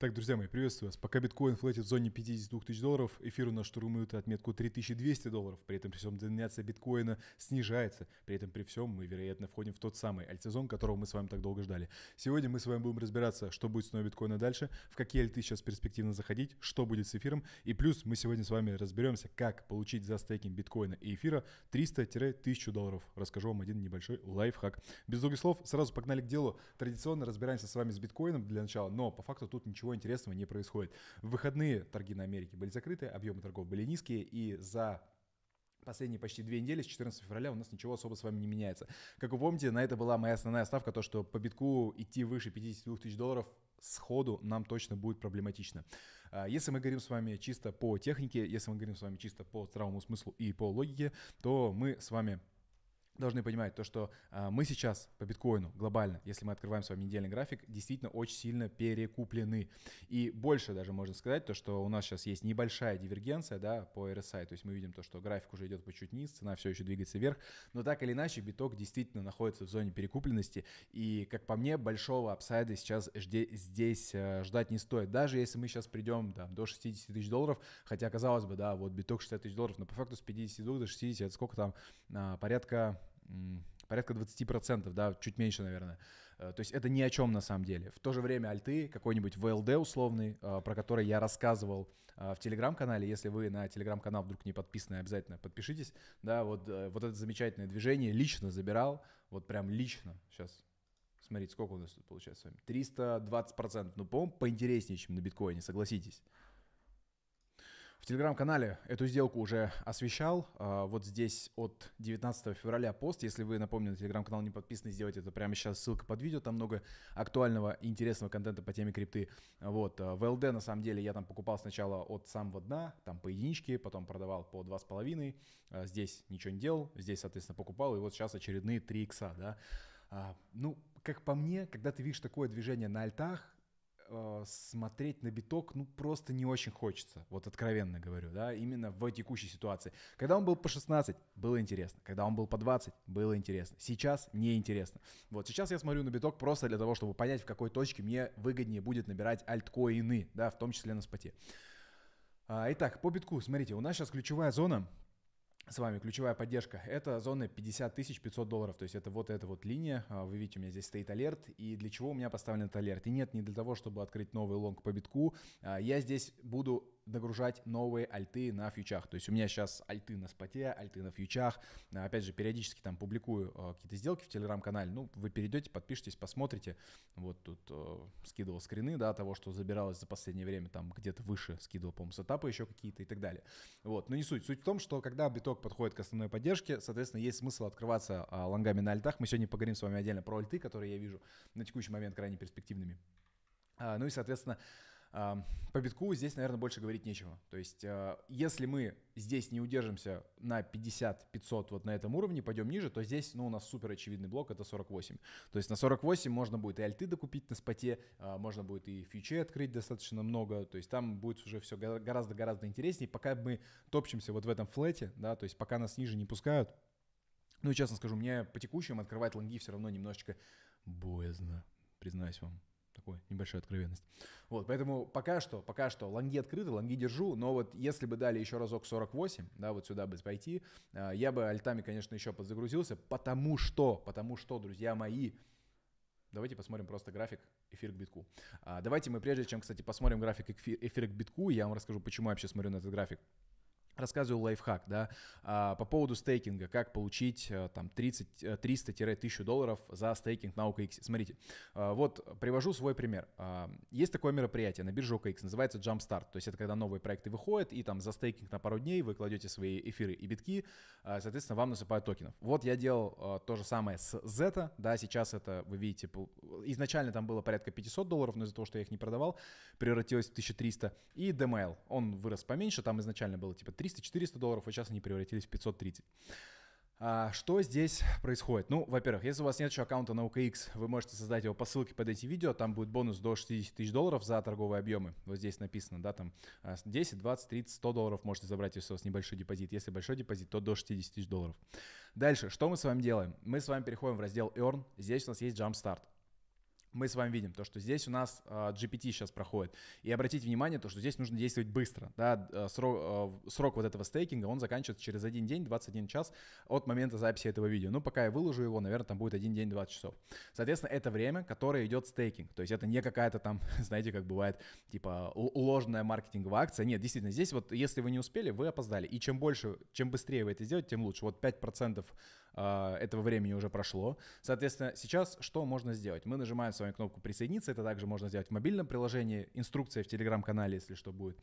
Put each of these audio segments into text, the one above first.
Так, друзья мои, приветствую вас. Пока биткоин флетит в зоне 52 тысяч долларов, эфир у нас штурмует отметку 3200 долларов. При этом при всем деноминация биткоина снижается. При этом при всем мы, вероятно, входим в тот самый альтсезон, которого мы с вами так долго ждали. Сегодня мы с вами будем разбираться, что будет с ценой биткоина дальше, в какие альты сейчас перспективно заходить, что будет с эфиром. И плюс мы сегодня с вами разберемся, как получить за стейкинг биткоина и эфира 300-1000 долларов. Расскажу вам один небольшой лайфхак. Без долгих слов, сразу погнали к делу. Традиционно разбираемся с вами с биткоином для начала, но по факту тут ничего ничего интересного не происходит. В выходные торги на Америке были закрыты, объемы торгов были низкие, и за последние почти две недели, с 14 февраля, у нас ничего особо с вами не меняется. Как вы помните, на это была моя основная ставка, то, что по битку идти выше 52 тысяч долларов сходу нам точно будет проблематично. А, если мы говорим с вами чисто по технике, если мы говорим с вами чисто по здравому смыслу и по логике, то мы с вами должны понимать то, что э, мы сейчас по биткоину глобально, если мы открываем с вами недельный график, действительно очень сильно перекуплены. И больше даже можно сказать, то, что у нас сейчас есть небольшая дивергенция да, по RSI, то есть мы видим то, что график уже идет по чуть низ, цена все еще двигается вверх, но так или иначе биток действительно находится в зоне перекупленности, и, как по мне, большого апсайда сейчас жде, здесь э, ждать не стоит. Даже если мы сейчас придем да, до 60 тысяч долларов, хотя, казалось бы, да, вот биток 60 тысяч долларов, но по факту с 52 до 60, это сколько там, э, порядка порядка 20%, да, чуть меньше, наверное. Э, то есть это ни о чем на самом деле. В то же время альты, какой-нибудь ВЛД условный, э, про который я рассказывал э, в Телеграм-канале. Если вы на Телеграм-канал вдруг не подписаны, обязательно подпишитесь. Да, вот, вот это замечательное движение лично забирал, вот прям лично. Сейчас Смотрите, сколько у нас тут получается с вами? 320%. Ну, по-моему, поинтереснее, чем на биткоине, согласитесь телеграм-канале эту сделку уже освещал. А, вот здесь от 19 февраля пост. Если вы, напомню, на телеграм-канал не подписаны, сделайте это прямо сейчас. Ссылка под видео. Там много актуального и интересного контента по теме крипты. Вот. А, в ЛД, на самом деле, я там покупал сначала от самого дна, там по единичке, потом продавал по два с половиной. А, здесь ничего не делал. Здесь, соответственно, покупал. И вот сейчас очередные 3 икса, да. Ну, как по мне, когда ты видишь такое движение на альтах, Э, смотреть на биток, ну, просто не очень хочется, вот откровенно говорю, да, именно в текущей ситуации. Когда он был по 16, было интересно, когда он был по 20, было интересно, сейчас не интересно. Вот сейчас я смотрю на биток просто для того, чтобы понять, в какой точке мне выгоднее будет набирать альткоины, да, в том числе на споте. А, итак, по битку, смотрите, у нас сейчас ключевая зона с вами ключевая поддержка. Это зона 50 тысяч 500 долларов. То есть это вот эта вот линия. А, вы видите, у меня здесь стоит алерт. И для чего у меня поставлен этот алерт? И нет, не для того, чтобы открыть новый лонг по битку. А, я здесь буду нагружать новые альты на фьючах. То есть у меня сейчас альты на споте, альты на фьючах. А, опять же, периодически там публикую а, какие-то сделки в телеграм-канале. Ну, вы перейдете, подпишитесь, посмотрите. Вот тут э, скидывал скрины, да, того, что забиралось за последнее время, там где-то выше скидывал, по-моему, сетапы еще какие-то и так далее. Вот, но не суть. Суть в том, что когда биток подходит к основной поддержке, соответственно, есть смысл открываться э, лонгами на альтах. Мы сегодня поговорим с вами отдельно про альты, которые я вижу на текущий момент крайне перспективными. Ну и, соответственно, по битку здесь, наверное, больше говорить нечего. То есть, э, если мы здесь не удержимся на 50-500 вот на этом уровне, пойдем ниже, то здесь, ну, у нас супер очевидный блок, это 48. То есть на 48 можно будет и альты докупить на споте, а, можно будет и фьючи открыть достаточно много, то есть там будет уже все гораздо-гораздо интереснее. Пока мы топчемся вот в этом флете, да, то есть пока нас ниже не пускают, ну, и честно скажу, мне по текущему открывать лонги все равно немножечко боязно, признаюсь вам. Такое, небольшая откровенность. Вот, поэтому пока что, пока что лонги открыты, лонги держу, но вот если бы дали еще разок 48, да, вот сюда бы пойти, а, я бы альтами, конечно, еще подзагрузился, потому что, потому что, друзья мои, Давайте посмотрим просто график эфир к битку. А, давайте мы прежде чем, кстати, посмотрим график эфир, эфира к битку, я вам расскажу, почему я вообще смотрю на этот график рассказывал лайфхак, да, а, по поводу стейкинга, как получить э, там 30, 300-1000 э, долларов за стейкинг на OKX. Смотрите, э, вот привожу свой пример. А, есть такое мероприятие на бирже OKX, называется Jumpstart, то есть это когда новые проекты выходят, и там за стейкинг на пару дней вы кладете свои эфиры и битки, а, соответственно, вам насыпают токенов. Вот я делал то же самое с Z, да, сейчас это, вы видите, изначально там было порядка 500 долларов, но из-за того, что я их не продавал, превратилось в 1300, и DML, он вырос поменьше, там изначально было типа 3 300-400 долларов, а сейчас они превратились в 530. А, что здесь происходит? Ну, во-первых, если у вас нет еще аккаунта на OKX, вы можете создать его по ссылке под эти видео, там будет бонус до 60 тысяч долларов за торговые объемы. Вот здесь написано, да, там 10, 20, 30, 100 долларов можете забрать, если у вас небольшой депозит. Если большой депозит, то до 60 тысяч долларов. Дальше, что мы с вами делаем? Мы с вами переходим в раздел Earn, здесь у нас есть Jumpstart мы с вами видим то, что здесь у нас а, GPT сейчас проходит. И обратите внимание, то, что здесь нужно действовать быстро. Да? А, срок, а, срок вот этого стейкинга, он заканчивается через один день, 21 час от момента записи этого видео. Ну, пока я выложу его, наверное, там будет один день, 20 часов. Соответственно, это время, которое идет стейкинг. То есть это не какая-то там, знаете, как бывает, типа уложенная маркетинговая акция. Нет, действительно, здесь вот, если вы не успели, вы опоздали. И чем больше, чем быстрее вы это сделаете, тем лучше. Вот 5% этого времени уже прошло. Соответственно, сейчас что можно сделать? Мы нажимаем с вами кнопку «Присоединиться». Это также можно сделать в мобильном приложении. Инструкция в Телеграм-канале, если что, будет.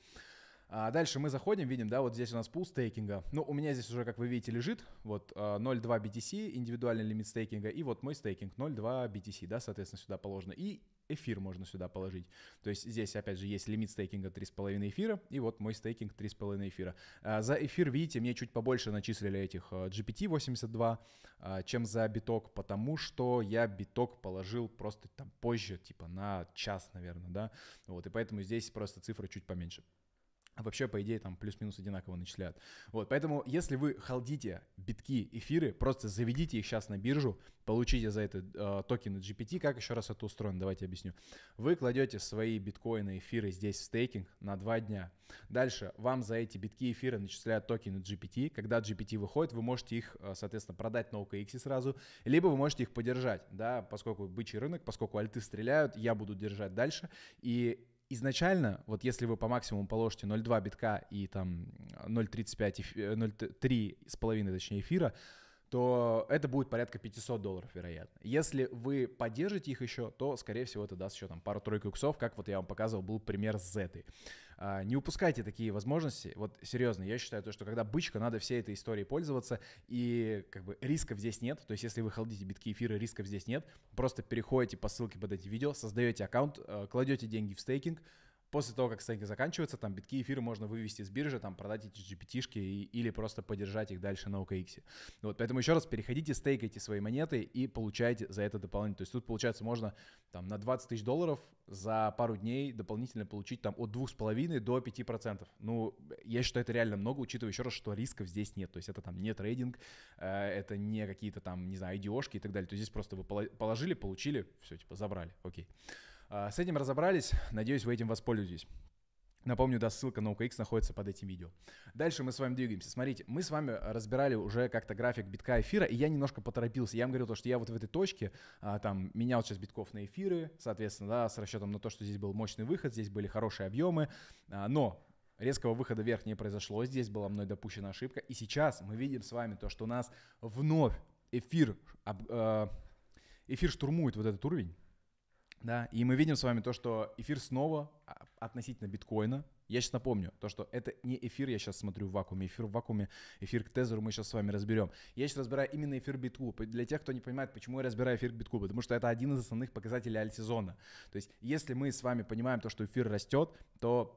А дальше мы заходим, видим, да, вот здесь у нас пул стейкинга. Ну, у меня здесь уже, как вы видите, лежит вот 0.2 а, BTC, индивидуальный лимит стейкинга, и вот мой стейкинг 0.2 BTC, да, соответственно, сюда положено. И эфир можно сюда положить. То есть здесь, опять же, есть лимит стейкинга 3,5 эфира, и вот мой стейкинг 3,5 эфира. А, за эфир, видите, мне чуть побольше начислили этих а, GPT-82, а, чем за биток, потому что я биток положил просто там позже, типа на час, наверное, да, вот, и поэтому здесь просто цифра чуть поменьше. А вообще, по идее, там плюс-минус одинаково начисляют. Вот, поэтому, если вы халдите битки, эфиры, просто заведите их сейчас на биржу, получите за это э, токены GPT. Как еще раз это устроено, давайте объясню. Вы кладете свои биткоины, эфиры здесь в стейкинг на два дня. Дальше вам за эти битки, эфиры начисляют токены GPT. Когда GPT выходит, вы можете их, э, соответственно, продать на OKX сразу, либо вы можете их подержать, да, поскольку бычий рынок, поскольку альты стреляют, я буду держать дальше, и изначально, вот если вы по максимуму положите 0,2 битка и там 0,35, э, э, с половиной точнее эфира, то это будет порядка 500 долларов, вероятно. Если вы поддержите их еще, то, скорее всего, это даст еще там пару-тройку иксов, как вот я вам показывал, был пример с Z. А, не упускайте такие возможности. Вот серьезно, я считаю, то, что когда бычка, надо всей этой историей пользоваться, и как бы рисков здесь нет. То есть если вы холдите битки эфира, рисков здесь нет. Просто переходите по ссылке под эти видео, создаете аккаунт, а, кладете деньги в стейкинг, После того, как стейки заканчиваются, там битки эфира можно вывести с биржи, там продать эти gpt или просто подержать их дальше на OKX. Вот, поэтому еще раз переходите, стейкайте свои монеты и получайте за это дополнение. То есть тут, получается, можно там на 20 тысяч долларов за пару дней дополнительно получить там от 2,5 до 5%. Ну, я считаю, это реально много, учитывая еще раз, что рисков здесь нет. То есть это там не трейдинг, э, это не какие-то там, не знаю, идиошки и так далее. То есть здесь просто вы положили, получили, все, типа, забрали, окей. Okay. А, с этим разобрались, надеюсь, вы этим воспользуетесь. Напомню, да, ссылка на OKX находится под этим видео. Дальше мы с вами двигаемся. Смотрите, мы с вами разбирали уже как-то график битка эфира, и я немножко поторопился. Я вам говорил то, что я вот в этой точке а, там менял сейчас битков на эфиры, соответственно, да, с расчетом на то, что здесь был мощный выход, здесь были хорошие объемы, а, но Резкого выхода вверх не произошло, здесь была мной допущена ошибка. И сейчас мы видим с вами то, что у нас вновь эфир, а, эфир штурмует вот этот уровень. Да, и мы видим с вами то, что эфир снова а, относительно биткоина. Я сейчас напомню, то, что это не эфир, я сейчас смотрю в вакууме. Эфир в вакууме, эфир к тезеру мы сейчас с вами разберем. Я сейчас разбираю именно эфир битку. Для тех, кто не понимает, почему я разбираю эфир битку, потому что это один из основных показателей альт То есть, если мы с вами понимаем то, что эфир растет, то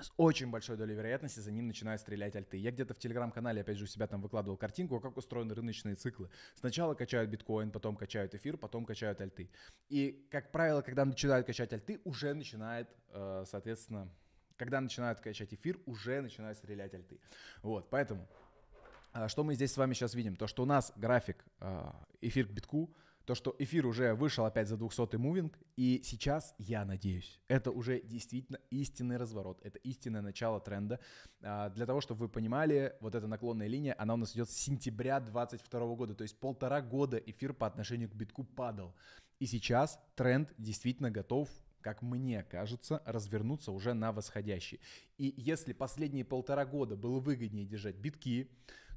с очень большой долей вероятности за ним начинают стрелять альты. Я где-то в телеграм-канале, опять же, у себя там выкладывал картинку, а как устроены рыночные циклы. Сначала качают биткоин, потом качают эфир, потом качают альты. И, как правило, когда начинают качать альты, уже начинает, э, соответственно, когда начинают качать эфир, уже начинают стрелять альты. Вот, поэтому а, что мы здесь с вами сейчас видим? То, что у нас график э, эфир к битку – то, что эфир уже вышел опять за 200-й мувинг, и сейчас, я надеюсь, это уже действительно истинный разворот, это истинное начало тренда. А, для того, чтобы вы понимали, вот эта наклонная линия, она у нас идет с сентября 2022 года, то есть полтора года эфир по отношению к битку падал. И сейчас тренд действительно готов как мне кажется, развернуться уже на восходящий. И если последние полтора года было выгоднее держать битки,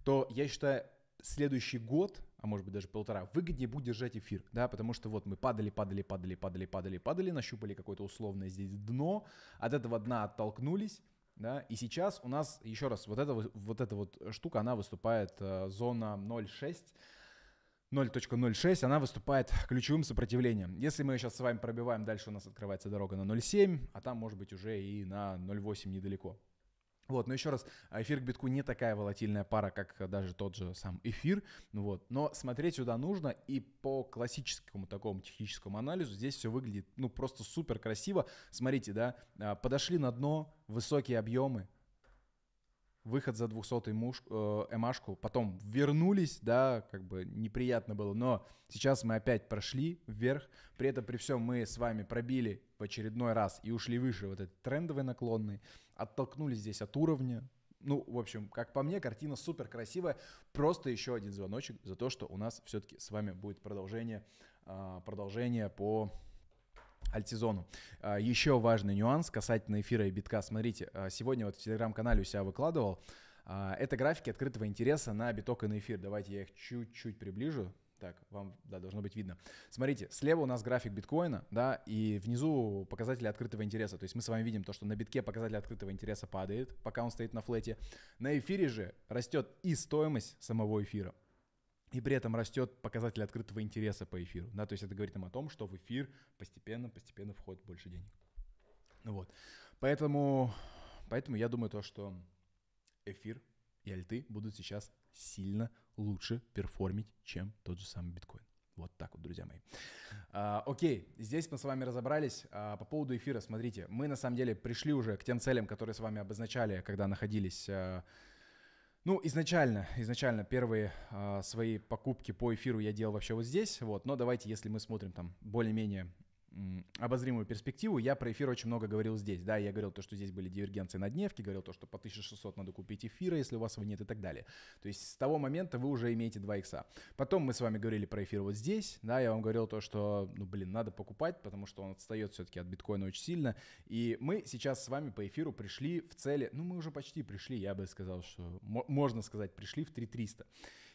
то я считаю, следующий год а может быть даже полтора, выгоднее будет держать эфир, да, потому что вот мы падали, падали, падали, падали, падали, падали, нащупали какое-то условное здесь дно, от этого дна оттолкнулись, да, и сейчас у нас, еще раз, вот эта вот, эта вот штука, она выступает, э, зона 0,6, 0.06, она выступает ключевым сопротивлением. Если мы ее сейчас с вами пробиваем, дальше у нас открывается дорога на 0.7, а там может быть уже и на 0.8 недалеко. Вот, но еще раз, эфир к битку не такая волатильная пара, как даже тот же сам эфир, вот, но смотреть сюда нужно, и по классическому такому техническому анализу здесь все выглядит, ну, просто супер красиво, смотрите, да, а, подошли на дно, высокие объемы, выход за 200-й э, эмашку, потом вернулись, да, как бы неприятно было, но сейчас мы опять прошли вверх, при этом при всем мы с вами пробили в очередной раз и ушли выше вот этот трендовый наклонный, оттолкнулись здесь от уровня, ну, в общем, как по мне, картина супер красивая. Просто еще один звоночек за то, что у нас все-таки с вами будет продолжение, а, продолжение по альтсезону. А, еще важный нюанс касательно эфира и битка. Смотрите, а, сегодня вот в телеграм-канале у себя выкладывал. А, это графики открытого интереса на биток и на эфир. Давайте я их чуть-чуть приближу. Так, вам, да, должно быть видно. Смотрите, слева у нас график биткоина, да, и внизу показатели открытого интереса. То есть мы с вами видим то, что на битке показатель открытого интереса падает, пока он стоит на флете. На эфире же растет и стоимость самого эфира. И при этом растет показатель открытого интереса по эфиру. Да, то есть это говорит нам о том, что в эфир постепенно, постепенно входит больше денег. Ну вот. Поэтому, поэтому я думаю то, что эфир и альты будут сейчас сильно лучше перформить, чем тот же самый биткоин. Вот так вот, друзья мои. А, окей, здесь мы с вами разобрались. А, по поводу эфира, смотрите, мы на самом деле пришли уже к тем целям, которые с вами обозначали, когда находились а, ну, изначально, изначально первые э, свои покупки по эфиру я делал вообще вот здесь, вот, но давайте, если мы смотрим там более-менее обозримую перспективу. Я про эфир очень много говорил здесь, да, я говорил то, что здесь были дивергенции на дневке, говорил то, что по 1600 надо купить эфира, если у вас его нет и так далее. То есть с того момента вы уже имеете 2 икса. Потом мы с вами говорили про эфир вот здесь, да, я вам говорил то, что, ну, блин, надо покупать, потому что он отстает все-таки от биткоина очень сильно, и мы сейчас с вами по эфиру пришли в цели, ну, мы уже почти пришли, я бы сказал, что можно сказать, пришли в 3300.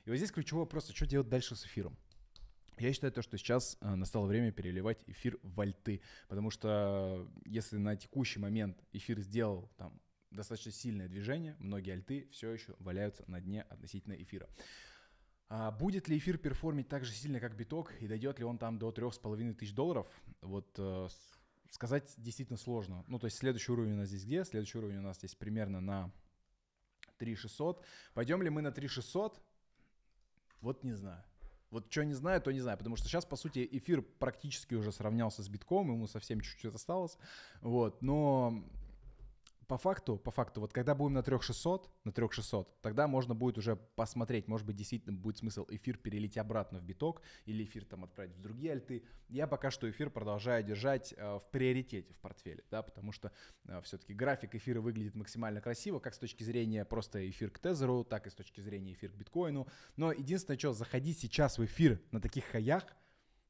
И вот здесь ключевой вопрос, а что делать дальше с эфиром? Я считаю то, что сейчас э, настало время переливать эфир в вольты, потому что э, если на текущий момент эфир сделал там достаточно сильное движение, многие альты все еще валяются на дне относительно эфира. А будет ли эфир перформить так же сильно, как биток, и дойдет ли он там до трех с половиной тысяч долларов? Вот э, сказать действительно сложно. Ну, то есть следующий уровень у нас здесь где? Следующий уровень у нас здесь примерно на 3600. Пойдем ли мы на 3600? Вот не знаю. Вот что не знаю, то не знаю, потому что сейчас, по сути, эфир практически уже сравнялся с битком, ему совсем чуть-чуть осталось, вот, но по факту, по факту, вот когда будем на 3600, на 3600, тогда можно будет уже посмотреть, может быть, действительно будет смысл эфир перелить обратно в биток или эфир там отправить в другие альты. Я пока что эфир продолжаю держать э, в приоритете в портфеле, да, потому что э, все-таки график эфира выглядит максимально красиво, как с точки зрения просто эфир к тезеру, так и с точки зрения эфир к биткоину. Но единственное, что заходить сейчас в эфир на таких хаях,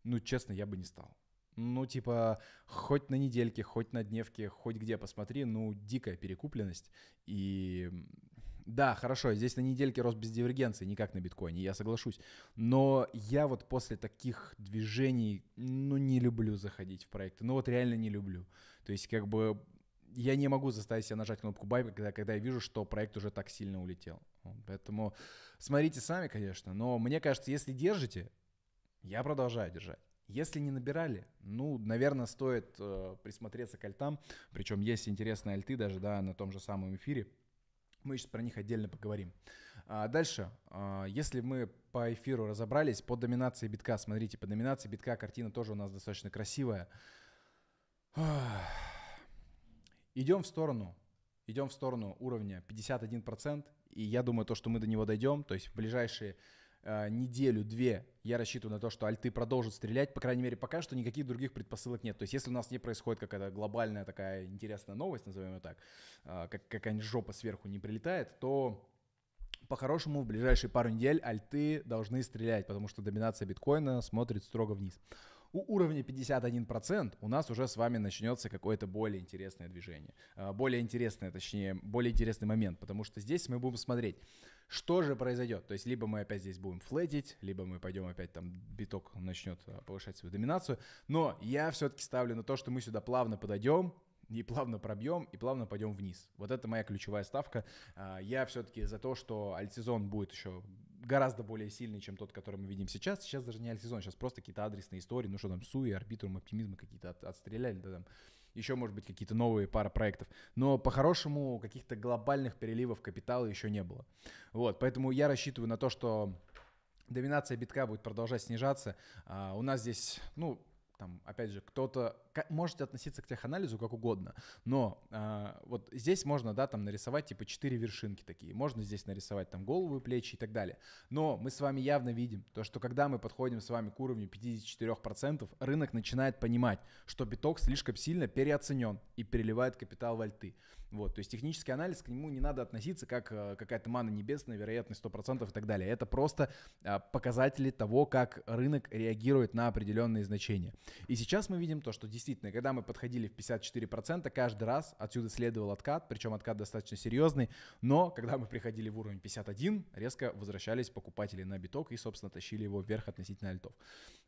ну, честно, я бы не стал. Ну, типа, хоть на недельке, хоть на дневке, хоть где посмотри, ну, дикая перекупленность. И да, хорошо, здесь на недельке рост без дивергенции, не на биткоине, я соглашусь. Но я вот после таких движений, ну, не люблю заходить в проекты. Ну, вот реально не люблю. То есть, как бы, я не могу заставить себя нажать кнопку buy, когда, когда я вижу, что проект уже так сильно улетел. Поэтому смотрите сами, конечно, но мне кажется, если держите, я продолжаю держать. Если не набирали, ну, наверное, стоит э, присмотреться к альтам. Причем есть интересные альты даже, да, на том же самом эфире. Мы сейчас про них отдельно поговорим. А дальше, э, если мы по эфиру разобрались, по доминации битка, смотрите, по доминации битка картина тоже у нас достаточно красивая. Идем в сторону, идем в сторону уровня 51%, и я думаю, то, что мы до него дойдем, то есть в ближайшие Э, неделю-две я рассчитываю на то, что альты продолжат стрелять, по крайней мере, пока что никаких других предпосылок нет. То есть, если у нас не происходит какая-то глобальная такая интересная новость, назовем ее так, э, как какая-нибудь жопа сверху не прилетает, то по-хорошему в ближайшие пару недель альты должны стрелять, потому что доминация биткоина смотрит строго вниз у уровня 51% у нас уже с вами начнется какое-то более интересное движение. А, более интересное, точнее, более интересный момент, потому что здесь мы будем смотреть, что же произойдет. То есть либо мы опять здесь будем флетить, либо мы пойдем опять там, биток начнет а, повышать свою доминацию. Но я все-таки ставлю на то, что мы сюда плавно подойдем, и плавно пробьем, и плавно пойдем вниз. Вот это моя ключевая ставка. А, я все-таки за то, что альтсезон будет еще гораздо более сильный, чем тот, который мы видим сейчас. Сейчас даже не альтсезон, сейчас просто какие-то адресные истории, ну что там, Суи, Арбитрум, Оптимизмы какие-то от, отстреляли, да там еще, может быть, какие-то новые пара проектов. Но по-хорошему каких-то глобальных переливов капитала еще не было. Вот, поэтому я рассчитываю на то, что доминация битка будет продолжать снижаться. А, у нас здесь, ну, там, опять же, кто-то можете относиться к теханализу как угодно, но э, вот здесь можно, да, там нарисовать типа четыре вершинки такие, можно здесь нарисовать там голову плечи и так далее, но мы с вами явно видим то, что когда мы подходим с вами к уровню 54%, рынок начинает понимать, что биток слишком сильно переоценен и переливает капитал в альты, вот, то есть технический анализ к нему не надо относиться как э, какая-то мана небесная, вероятность 100% и так далее, это просто э, показатели того, как рынок реагирует на определенные значения, и сейчас мы видим то, что действительно действительно, когда мы подходили в 54%, каждый раз отсюда следовал откат, причем откат достаточно серьезный, но когда мы приходили в уровень 51, резко возвращались покупатели на биток и, собственно, тащили его вверх относительно альтов.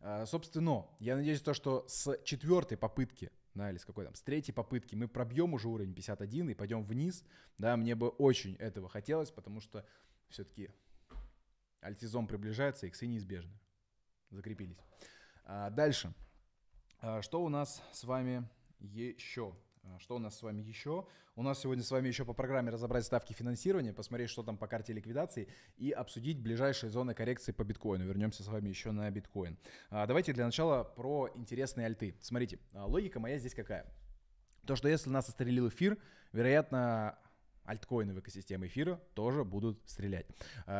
А, собственно, я надеюсь, то, что с четвертой попытки да, или с какой там, с третьей попытки мы пробьем уже уровень 51 и пойдем вниз, да, мне бы очень этого хотелось, потому что все-таки альтизом приближается, иксы неизбежны. Закрепились. А дальше. А, что у нас с вами еще? А, что у нас с вами еще? У нас сегодня с вами еще по программе разобрать ставки финансирования, посмотреть, что там по карте ликвидации и обсудить ближайшие зоны коррекции по биткоину. Вернемся с вами еще на биткоин. А, давайте для начала про интересные альты. Смотрите, логика моя здесь какая? То, что если нас острелил эфир, вероятно, альткоины в экосистеме эфира тоже будут стрелять.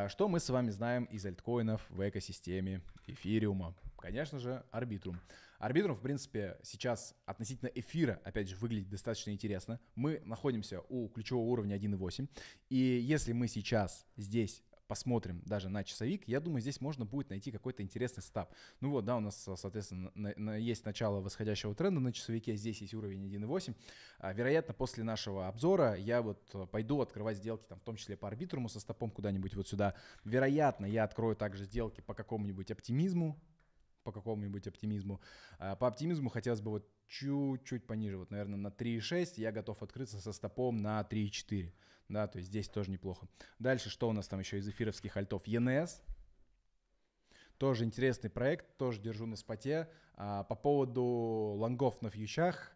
Что мы с вами знаем из альткоинов в экосистеме эфириума? Конечно же, арбитрум. Арбитром, в принципе, сейчас относительно эфира, опять же, выглядит достаточно интересно. Мы находимся у ключевого уровня 1.8. И если мы сейчас здесь посмотрим даже на часовик, я думаю, здесь можно будет найти какой-то интересный стаб. Ну вот, да, у нас, соответственно, на, на, есть начало восходящего тренда на часовике, здесь есть уровень 1.8. А, вероятно, после нашего обзора я вот э, пойду открывать сделки, там, в том числе по арбитруму со стопом куда-нибудь вот сюда. Вероятно, я открою также сделки по какому-нибудь оптимизму, по какому-нибудь оптимизму. А, по оптимизму хотелось бы вот чуть-чуть пониже, вот, наверное, на 3,6 я готов открыться со стопом на 3,4, да, то есть здесь тоже неплохо. Дальше, что у нас там еще из эфировских альтов? ЕНС, тоже интересный проект, тоже держу на споте. А, по поводу лонгов на фьючах,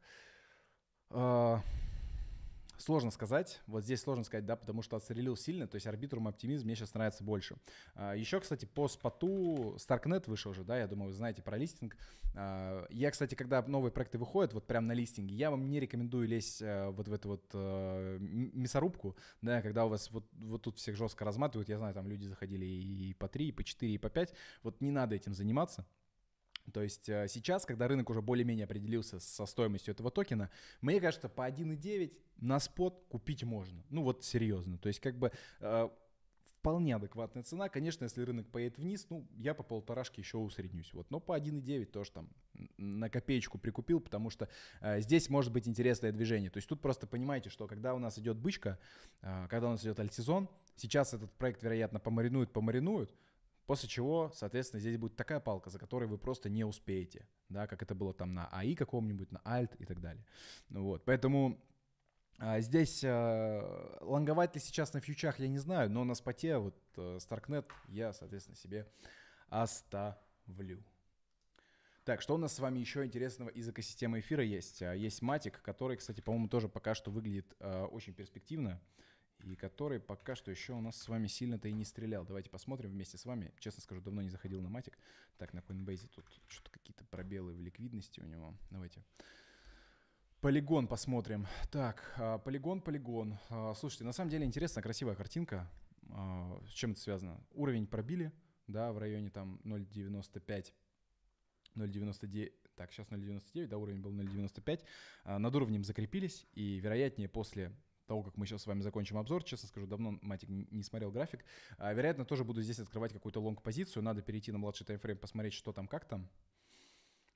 а, Сложно сказать. Вот здесь сложно сказать, да, потому что отстрелил сильно. То есть арбитрум оптимизм мне сейчас нравится больше. А, Еще, кстати, по споту Starknet вышел уже, да, я думаю, вы знаете про листинг. А, я, кстати, когда новые проекты выходят, вот прям на листинге, я вам не рекомендую лезть э, вот в эту вот э, мясорубку, да, когда у вас вот, вот тут всех жестко разматывают. Я знаю, там люди заходили и по 3, и по 4, и по 5. Вот не надо этим заниматься. То есть э, сейчас, когда рынок уже более-менее определился со стоимостью этого токена, мне кажется, по 1,9 на спот купить можно. Ну вот серьезно. То есть как бы э, вполне адекватная цена. Конечно, если рынок поедет вниз, ну, я по полторашке еще усреднюсь. Вот. Но по 1,9 тоже там на копеечку прикупил, потому что э, здесь может быть интересное движение. То есть тут просто понимаете, что когда у нас идет бычка, э, когда у нас идет альтсезон, сейчас этот проект, вероятно, помаринует, помаринуют, После чего, соответственно, здесь будет такая палка, за которой вы просто не успеете, да, как это было там на АИ каком-нибудь, на Альт и так далее. Ну, вот, поэтому а, здесь а, лонговать ли сейчас на фьючах, я не знаю, но на споте, вот, э, Starknet я, соответственно, себе оставлю. Так, что у нас с вами еще интересного из экосистемы эфира есть? А, есть Матик, который, кстати, по-моему, тоже пока что выглядит э, очень перспективно и который пока что еще у нас с вами сильно-то и не стрелял. Давайте посмотрим вместе с вами. Честно скажу, давно не заходил на матик. Так, на Coinbase тут что-то какие-то пробелы в ликвидности у него. Давайте. Полигон посмотрим. Так, а, полигон, полигон. А, слушайте, на самом деле интересная, красивая картинка. А, с чем это связано? Уровень пробили, да, в районе там 0,95 0,99, так, сейчас 0,99, да, уровень был 0,95, над уровнем закрепились, и, вероятнее, после того, как мы сейчас с вами закончим обзор, честно скажу, давно, Матик, не смотрел график. А, вероятно, тоже буду здесь открывать какую-то лонг-позицию. Надо перейти на младший таймфрейм, посмотреть, что там, как там.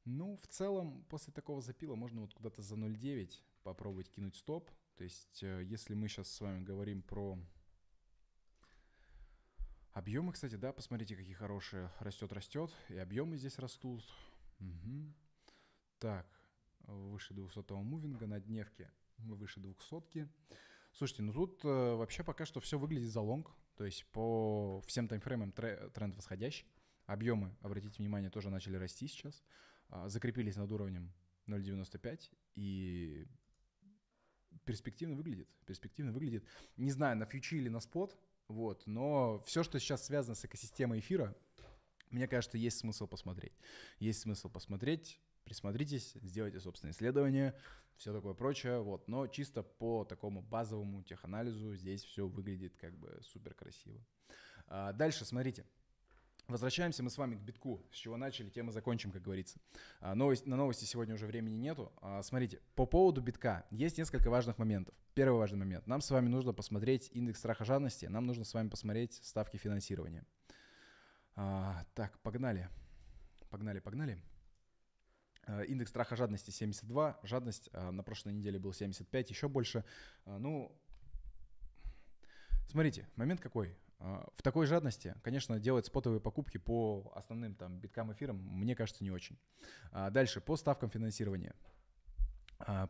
Ну, в целом, после такого запила можно вот куда-то за 0,9 попробовать кинуть стоп. То есть, э, если мы сейчас с вами говорим про объемы, кстати, да, посмотрите, какие хорошие. Растет, растет, и объемы здесь растут. Угу. Так, выше 200 мувинга на дневке мы выше двухсотки. Слушайте, ну тут э, вообще пока что все выглядит за лонг, то есть по всем таймфреймам тре- тренд восходящий. Объемы, обратите внимание, тоже начали расти сейчас, э, закрепились над уровнем 0,95 и перспективно выглядит, перспективно выглядит. Не знаю, на фьючи или на спот, вот, но все, что сейчас связано с экосистемой эфира, мне кажется, есть смысл посмотреть. Есть смысл посмотреть присмотритесь, сделайте собственное исследование, все такое прочее, вот. Но чисто по такому базовому теханализу здесь все выглядит как бы супер красиво. А дальше, смотрите. Возвращаемся мы с вами к битку, с чего начали, тем и закончим, как говорится. А, новость, на новости сегодня уже времени нету. А, смотрите, по поводу битка есть несколько важных моментов. Первый важный момент. Нам с вами нужно посмотреть индекс страха жадности, нам нужно с вами посмотреть ставки финансирования. А, так, погнали. Погнали, погнали. Э, индекс страха жадности 72, жадность э, на прошлой неделе был 75, еще больше. Э, ну, смотрите, момент какой. В такой жадности, конечно, делать спотовые покупки по основным там биткам эфирам, мне кажется, не очень. Дальше, по ставкам финансирования.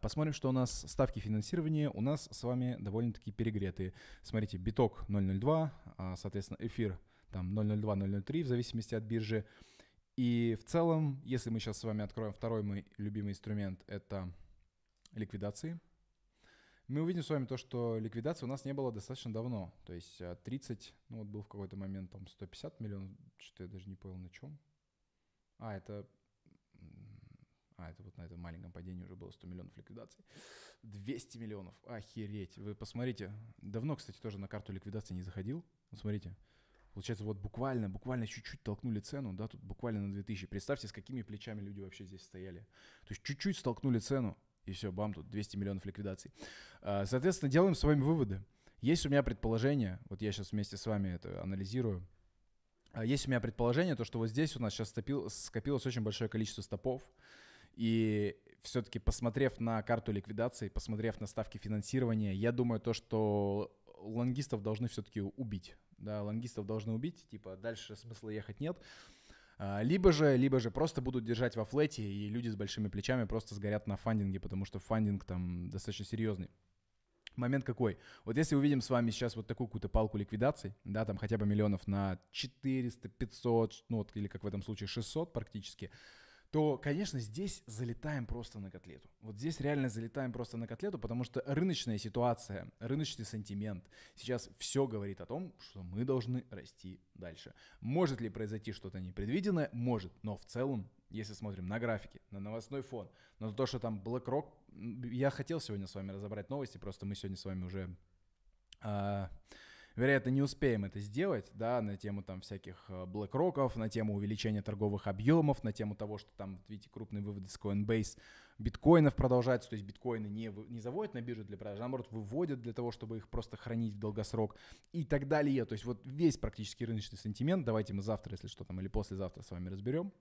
Посмотрим, что у нас ставки финансирования у нас с вами довольно-таки перегреты. Смотрите, биток 0.02, соответственно, эфир там 0.02, 0.03 в зависимости от биржи. И в целом, если мы сейчас с вами откроем второй мой любимый инструмент, это ликвидации, мы увидим с вами то, что ликвидации у нас не было достаточно давно. То есть 30, а, ну вот был в какой-то момент там 150 миллионов, что-то я даже не понял на чем. А, это а, это вот на этом маленьком падении уже было 100 миллионов ликвидаций. 200 миллионов, охереть. Вы посмотрите. Давно, кстати, тоже на карту ликвидации не заходил. Смотрите, Получается, вот буквально, буквально чуть-чуть толкнули цену, да, тут буквально на 2000. Представьте, с какими плечами люди вообще здесь стояли. То есть чуть-чуть столкнули цену, и все, бам, тут 200 миллионов ликвидаций. А, соответственно, делаем с вами выводы. Есть у меня предположение, вот я сейчас вместе с вами это анализирую, а, есть у меня предположение, то, что вот здесь у нас сейчас стопил, скопилось очень большое количество стопов, и все-таки посмотрев на карту ликвидации, посмотрев на ставки финансирования, я думаю то, что лонгистов должны все-таки убить. Да, лонгистов должны убить, типа дальше смысла ехать нет. А, либо же, либо же просто будут держать во флете, и люди с большими плечами просто сгорят на фандинге, потому что фандинг там достаточно серьезный. Момент какой? Вот если увидим с вами сейчас вот такую какую-то палку ликвидаций, да, там хотя бы миллионов на 400, 500, ну вот, или как в этом случае 600 практически, то, конечно, здесь залетаем просто на котлету. Вот здесь реально залетаем просто на котлету, потому что рыночная ситуация, рыночный сантимент сейчас все говорит о том, что мы должны расти дальше. Может ли произойти что-то непредвиденное? Может, но в целом если смотрим на графики, на новостной фон, на то, что там BlackRock... Я хотел сегодня с вами разобрать новости, просто мы сегодня с вами уже а, вероятно, не успеем это сделать, да, на тему там всяких э, BlackRock, на тему увеличения торговых объемов, на тему того, что там, видите, крупные выводы с Coinbase биткоинов продолжаются, то есть биткоины не, не заводят на биржу для продажи, а наоборот, выводят для того, чтобы их просто хранить в долгосрок и так далее. То есть вот весь практически рыночный сентимент, давайте мы завтра, если что там, или послезавтра с вами разберем,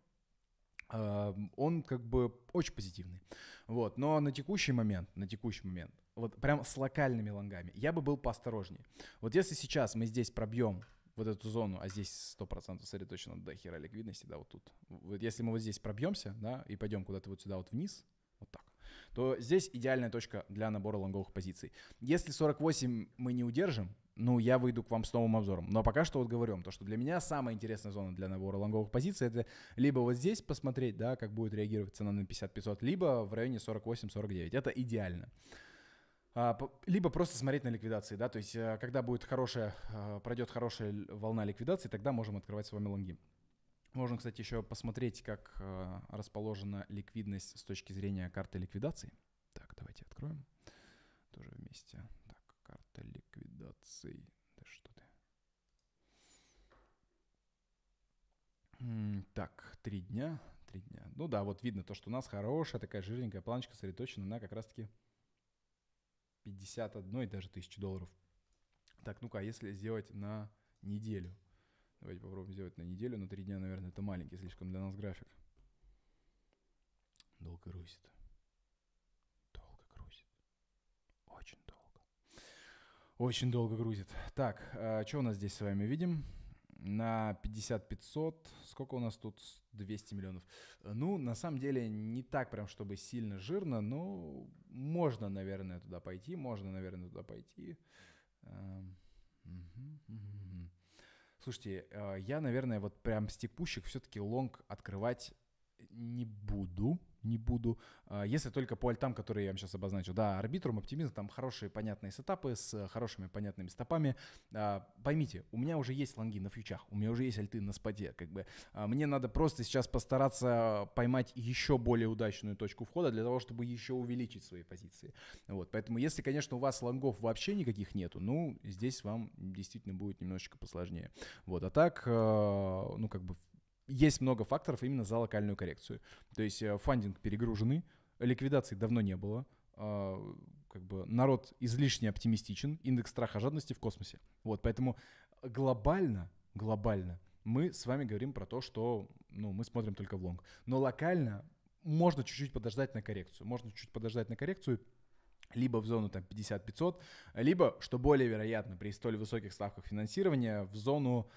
э, он как бы очень позитивный. Вот. Но на текущий момент, на текущий момент вот прям с локальными лонгами. Я бы был поосторожнее. Вот если сейчас мы здесь пробьем вот эту зону, а здесь 100% точно до хера ликвидности, да, вот тут. Вот если мы вот здесь пробьемся, да, и пойдем куда-то вот сюда вот вниз, вот так, то здесь идеальная точка для набора лонговых позиций. Если 48 мы не удержим, ну, я выйду к вам с новым обзором. Но пока что вот говорим, то, что для меня самая интересная зона для набора лонговых позиций, это либо вот здесь посмотреть, да, как будет реагировать цена на 50-500, либо в районе 48-49. Это идеально. А, либо просто смотреть на ликвидации, да, то есть э, когда будет хорошая, э, пройдет хорошая волна ликвидации, тогда можем открывать с вами лонги. Можно, кстати, еще посмотреть, как э, расположена ликвидность с точки зрения карты ликвидации. Так, давайте откроем. Тоже вместе. Так, карта ликвидации. Да что ты? Так, три дня, три дня. Ну да, вот видно то, что у нас хорошая такая жирненькая планочка сосредоточена на как раз-таки 51 даже тысячи долларов. Так, ну-ка, а если сделать на неделю? Давайте попробуем сделать на неделю, но три дня, наверное, это маленький слишком для нас график. Долго грузит. Долго грузит. Очень долго. Очень долго грузит. Так, а что у нас здесь с вами видим? на 50-500, сколько у нас тут? 200 миллионов. Ну, на самом деле, не так прям, чтобы сильно жирно, но можно, наверное, туда пойти, можно, наверное, туда пойти. Эм, Слушайте, э, я, наверное, вот прям с текущих все-таки лонг открывать не буду, не буду, а, если только по альтам, которые я вам сейчас обозначу. Да, арбитрум, оптимизм, там хорошие понятные сетапы с э, хорошими понятными стопами. А, поймите, у меня уже есть лонги на фьючах, у меня уже есть альты на споте, как бы. А, мне надо просто сейчас постараться поймать еще более удачную точку входа для того, чтобы еще увеличить свои позиции. Вот, поэтому если, конечно, у вас лонгов вообще никаких нету, ну, здесь вам действительно будет немножечко посложнее. Вот, а так, э, ну, как бы есть много факторов именно за локальную коррекцию. То есть э, фандинг перегружены, ликвидации давно не было, а, как бы народ излишне оптимистичен, индекс страха жадности в космосе. Вот, поэтому глобально, глобально мы с вами говорим про то, что ну, мы смотрим только в лонг. Но локально можно чуть-чуть подождать на коррекцию. Можно чуть-чуть подождать на коррекцию, либо в зону там 50-500, либо, что более вероятно, при столь высоких ставках финансирования, в зону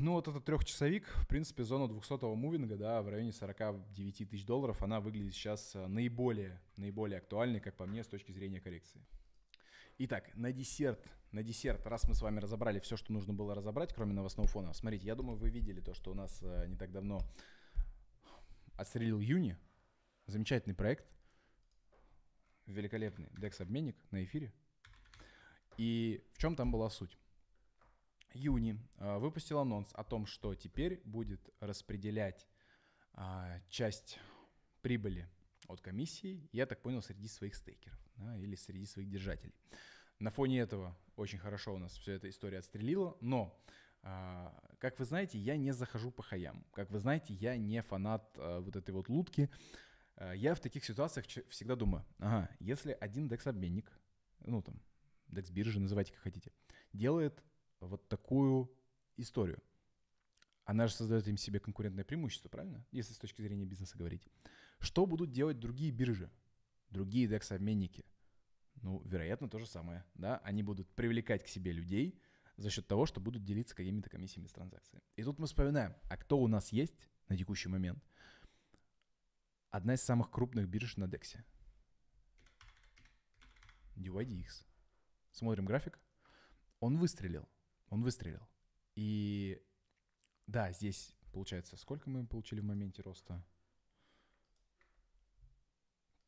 ну, вот этот трехчасовик, в принципе, зона 200-го мувинга, да, в районе 49 тысяч долларов, она выглядит сейчас э, наиболее, наиболее актуальной, как по мне, с точки зрения коррекции. Итак, на десерт, на десерт, раз мы с вами разобрали все, что нужно было разобрать, кроме новостного фона. Смотрите, я думаю, вы видели то, что у нас э, не так давно отстрелил Юни. Замечательный проект. Великолепный DEX-обменник на эфире. И в чем там была суть? июне э, выпустил анонс о том, что теперь будет распределять а, часть прибыли от комиссии, я так понял, среди своих стейкеров да, или среди своих держателей. На фоне этого очень хорошо у нас вся эта история отстрелила, но, а, как вы знаете, я не захожу по хаям. Как вы знаете, я не фанат э, вот этой вот лутки. Э, я в таких ситуациях всегда думаю, ага, если один DEX-обменник, ну там, dex биржа называйте как хотите, делает вот такую историю. Она же создает им себе конкурентное преимущество, правильно? Если с точки зрения бизнеса говорить. Что будут делать другие биржи, другие DEX-обменники? Ну, вероятно, то же самое, да? Они будут привлекать к себе людей за счет того, что будут делиться какими-то комиссиями с транзакции. И тут мы вспоминаем, а кто у нас есть на текущий момент? Одна из самых крупных бирж на DEX. DYDX. Смотрим график. Он выстрелил. Он выстрелил. И да, здесь получается, сколько мы получили в моменте роста?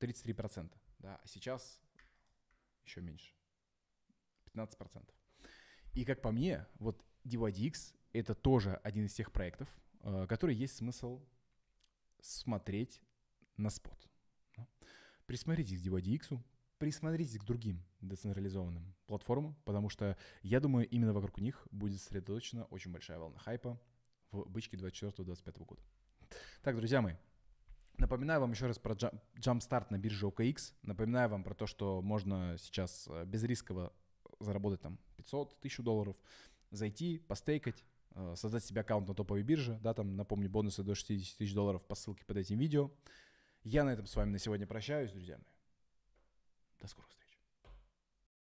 33%. Да, а сейчас еще меньше. 15%. И как по мне, вот DYDX — это тоже один из тех проектов, э, который есть смысл смотреть на спот. Ну, присмотритесь к DYDX, присмотритесь к другим децентрализованным платформам, потому что, я думаю, именно вокруг них будет сосредоточена очень большая волна хайпа в бычке 24-25 года. Так, друзья мои, Напоминаю вам еще раз про джампстарт на бирже OKX. Напоминаю вам про то, что можно сейчас э, без риска заработать там 500, 1000 долларов, зайти, постейкать, э, создать себе аккаунт на топовой бирже. Да, там, напомню, бонусы до 60 тысяч долларов по ссылке под этим видео. Я на этом с вами на сегодня прощаюсь, друзья мои. До скорых встреч.